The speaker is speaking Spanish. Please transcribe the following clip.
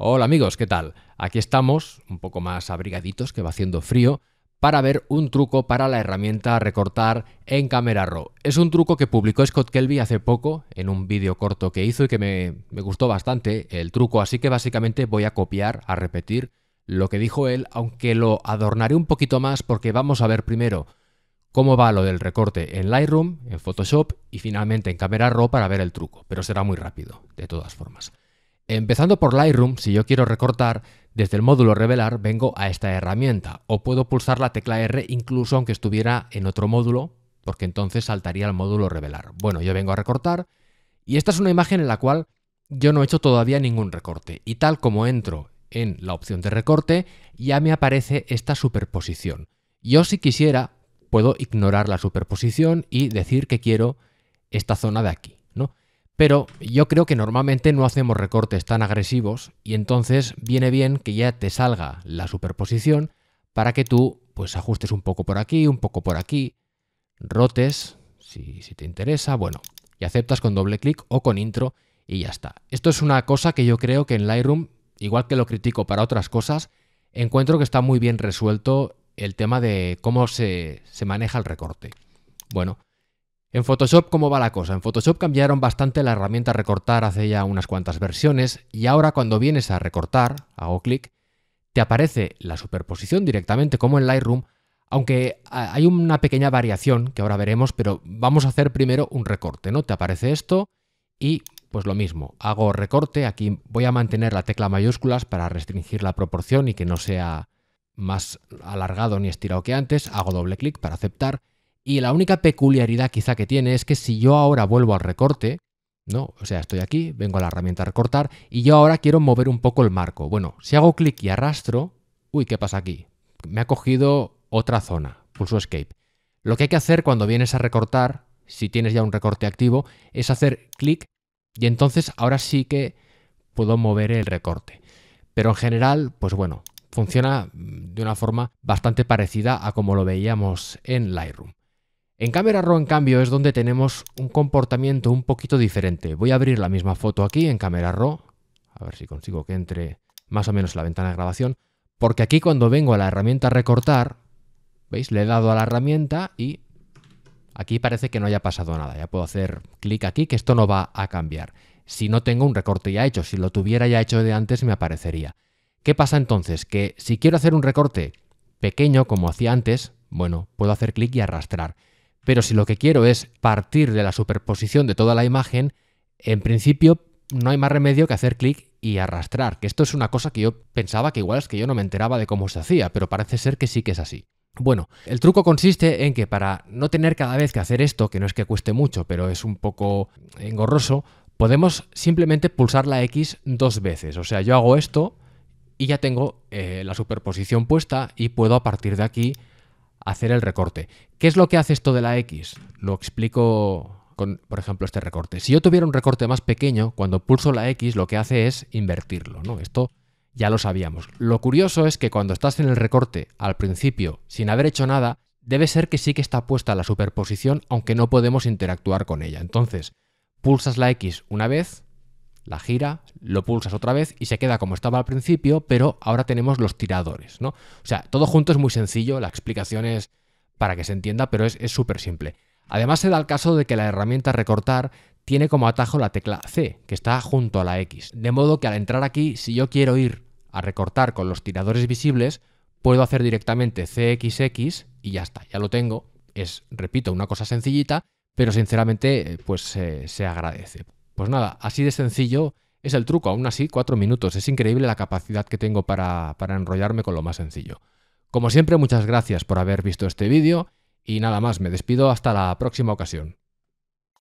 Hola amigos, ¿qué tal? Aquí estamos, un poco más abrigaditos que va haciendo frío, para ver un truco para la herramienta recortar en Camera Raw. Es un truco que publicó Scott Kelby hace poco en un vídeo corto que hizo y que me, gustó bastante el truco, así que básicamente voy a copiar, a repetir lo que dijo él, aunque lo adornaré un poquito más porque vamos a ver primero cómo va lo del recorte en Lightroom, en Photoshop y finalmente en Camera Raw para ver el truco, pero será muy rápido, de todas formas. Empezando por Lightroom, si yo quiero recortar, desde el módulo Revelar vengo a esta herramienta o puedo pulsar la tecla R incluso aunque estuviera en otro módulo, porque entonces saltaría al módulo Revelar. Bueno, yo vengo a recortar y esta es una imagen en la cual yo no he hecho todavía ningún recorte y tal como entro en la opción de recorte ya me aparece esta superposición. Yo si quisiera puedo ignorar la superposición y decir que quiero esta zona de aquí. Pero yo creo que normalmente no hacemos recortes tan agresivos y entonces viene bien que ya te salga la superposición para que tú pues ajustes un poco por aquí, un poco por aquí, rotes si, te interesa, bueno, y aceptas con doble clic o con intro y ya está. Esto es una cosa que yo creo que en Lightroom, igual que lo critico para otras cosas, encuentro que está muy bien resuelto el tema de cómo se, se maneja el recorte. Bueno, en Photoshop, ¿cómo va la cosa? En Photoshop cambiaron bastante la herramienta recortar hace ya unas cuantas versiones y ahora cuando vienes a recortar, hago clic, te aparece la superposición directamente como en Lightroom, aunque hay una pequeña variación que ahora veremos, pero vamos a hacer primero un recorte, ¿no? Te aparece esto y pues lo mismo, hago recorte, aquí voy a mantener la tecla mayúsculas para restringir la proporción y que no sea más alargado ni estirado que antes, hago doble clic para aceptar y la única peculiaridad quizá que tiene es que si yo ahora vuelvo al recorte, ¿no? O sea, estoy aquí, vengo a la herramienta recortar y yo ahora quiero mover un poco el marco. Bueno, si hago clic y arrastro, uy, ¿qué pasa aquí? Me ha cogido otra zona, pulso escape. Lo que hay que hacer cuando vienes a recortar, si tienes ya un recorte activo, es hacer clic y entonces ahora sí que puedo mover el recorte. Pero en general, pues bueno, funciona de una forma bastante parecida a como lo veíamos en Lightroom. En Camera Raw, en cambio, es donde tenemos un comportamiento un poquito diferente. Voy a abrir la misma foto aquí en Camera Raw. A ver si consigo que entre más o menos la ventana de grabación. Porque aquí cuando vengo a la herramienta recortar, ¿veis? Le he dado a la herramienta y aquí parece que no haya pasado nada. Ya puedo hacer clic aquí, que esto no va a cambiar. Si no tengo un recorte ya hecho, si lo tuviera ya hecho de antes me aparecería. ¿Qué pasa entonces? Que si quiero hacer un recorte pequeño, como hacía antes, bueno, puedo hacer clic y arrastrar. Pero si lo que quiero es partir de la superposición de toda la imagen, en principio no hay más remedio que hacer clic y arrastrar, que esto es una cosa que yo pensaba que igual es que yo no me enteraba de cómo se hacía, pero parece ser que sí que es así. Bueno, el truco consiste en que para no tener cada vez que hacer esto, que no es que cueste mucho, pero es un poco engorroso, podemos simplemente pulsar la X dos veces. O sea, yo hago esto y ya tengo eh, la superposición puesta y puedo a partir de aquí hacer el recorte. ¿Qué es lo que hace esto de la X? Lo explico con, por ejemplo, este recorte. Si yo tuviera un recorte más pequeño, cuando pulso la X lo que hace es invertirlo, ¿no? Esto ya lo sabíamos. Lo curioso es que cuando estás en el recorte al principio, sin haber hecho nada, debe ser que sí que está puesta la superposición, aunque no podemos interactuar con ella. Entonces, pulsas la X una vez, la gira, lo pulsas otra vez y se queda como estaba al principio, pero ahora tenemos los tiradores, ¿no? O sea, todo junto es muy sencillo, la explicación es para que se entienda, pero es súper simple. Además se da el caso de que la herramienta recortar tiene como atajo la tecla C, que está junto a la X, de modo que al entrar aquí, si yo quiero ir a recortar con los tiradores visibles, puedo hacer directamente CXX y ya está, ya lo tengo. Es, repito, una cosa sencillita, pero sinceramente eh, pues se agradece. Pues nada, así de sencillo es el truco, aún así cuatro minutos, es increíble la capacidad que tengo para, para enrollarme con lo más sencillo. Como siempre, muchas gracias por haber visto este vídeo y nada más, me despido hasta la próxima ocasión.